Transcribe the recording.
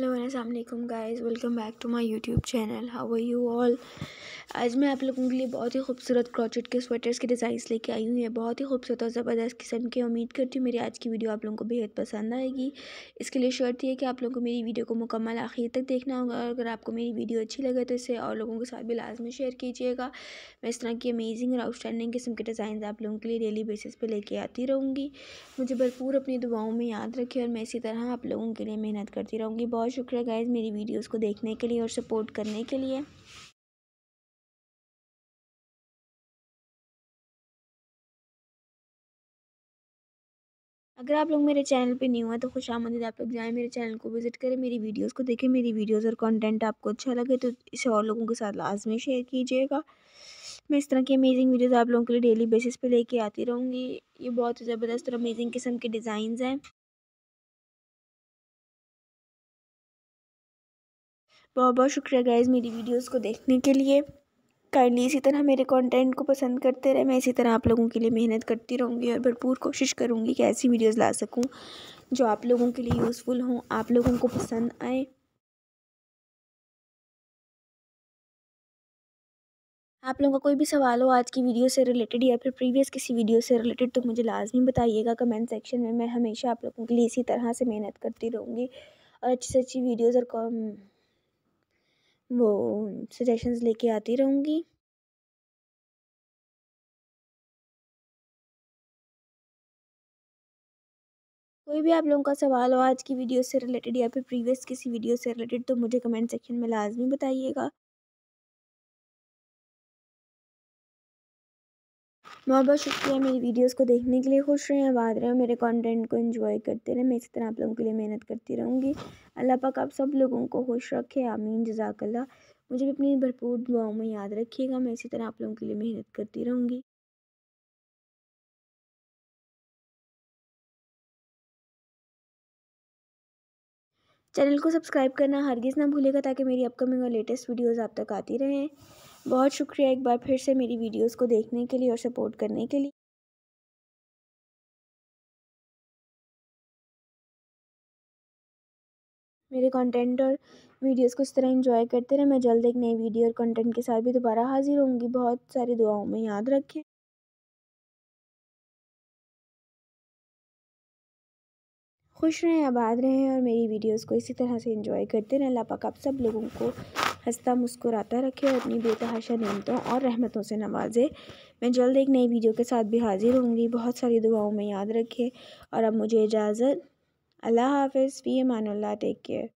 hello असलम guys welcome back to my YouTube channel how are you all आज मैं आप लोगों के लिए बहुत ही खूबसूरत क्रॉचेट के स्वेटर्स के डिज़ाइंस लेके आई हूँ ये बहुत ही खूबसूरत और ज़बरदस्त किस्म की उम्मीद करती हूँ मेरी आज की वीडियो आप लोगों को बेहद पसंद आएगी इसके लिए शर्त यह है कि आप लोगों को मेरी वीडियो को मुकम्मल आखिर तक देखना होगा और अगर आपको मेरी वीडियो अच्छी लगे तो इसे और लोगों के साथ भी लाजमी शेयर कीजिएगा मैं इस तरह की अमेजिंग और आउटस्टैंडिंग किस्म के डिज़ाइन आप लोगों के लिए डेली बेसिस पर लेके आती रहूँगी मुझे भरपूर अपनी दुआओं में याद रखी और मैं इसी तरह आप लोगों के लिए मेहनत करती रहूँगी बहुत बहुत शुक्रिया गाइज मेरी वीडियोस को देखने के लिए और सपोर्ट करने के लिए अगर आप लोग मेरे चैनल पे न्यू हैं तो खुश आमदीद आप लोग जाएँ मेरे चैनल को विज़िट करें मेरी वीडियोस को देखें मेरी वीडियोस और कंटेंट आपको अच्छा लगे तो इसे और लोगों के साथ लाजमी शेयर कीजिएगा मैं इस तरह की अमेजिंग वीडियोस आप लोगों के लिए डेली बेसिस पे लेके आती रहूँगी ये बहुत ही ज़बरदस्त और अमेजिंग किस्म के डिजाइन हैं बहुत बहुत शुक्रिया गाइज मेरी वीडियोस को देखने के लिए काइंडली इसी तरह मेरे कंटेंट को पसंद करते रहे मैं इसी तरह आप लोगों के लिए मेहनत करती रहूँगी और भरपूर कोशिश करूँगी कि ऐसी वीडियोस ला सकूँ जो आप लोगों के लिए यूज़फुल हों आप लोगों को पसंद आए आप लोगों का कोई भी सवाल हो आज की वीडियो से रिलेटेड या फिर प्रीवियस किसी वीडियो से रिलेटेड तो मुझे लाजमी बताइएगा कमेंट सेक्शन में मैं हमेशा आप लोगों के लिए इसी तरह से मेहनत करती रहूँगी और अच्छी से अच्छी वीडियोज़ और वो सजेशंस लेके आती रहूँगी कोई भी आप लोगों का सवाल हो आज की वीडियो से रिलेटेड या फिर प्रीवियस किसी वीडियो से रिलेटेड तो मुझे कमेंट सेक्शन में लाजमी बताइएगा बहुत बहुत शुक्रिया मेरी वीडियोस को देखने के लिए खुश रहें आबाद हैं मेरे कंटेंट को एंजॉय करते रहें मैं इसी तरह आप लोगों के लिए मेहनत करती रहूँगी अल्लाह पाक आप सब लोगों को खुश रखे आमीन जजाकल्ला मुझे भी अपनी भरपूर दुआओं में याद रखिएगा मैं इसी तरह आप लोगों के लिए मेहनत करती रहूँगी चैनल को सब्सक्राइब करना हरगिज़ ना भूलेगा ताकि मेरी अपकमिंग और लेटेस्ट वीडियोस आप तक आती रहें बहुत शुक्रिया एक बार फिर से मेरी वीडियोस को देखने के लिए और सपोर्ट करने के लिए मेरे कंटेंट और वीडियोस को इस तरह एंजॉय करते रहे मैं जल्द एक नई वीडियो और कंटेंट के साथ भी दोबारा हाजिर होंगी बहुत सारी दुआओं में याद रखें खुश रहें आबाद रहें और मेरी वीडियोस को इसी तरह से एंजॉय करते रहें अल्लाह पाक आप सब लोगों को हंसता मुस्कुराता रखे और अपनी बेतहाशा नियमतों और रहमतों से नवाजे मैं जल्द एक नई वीडियो के साथ भी हाजिर होंगी बहुत सारी दुआओं में याद रखें और अब मुझे इजाज़त अल्लाह हाफ़ फ़ी मानल्ला टेक केयर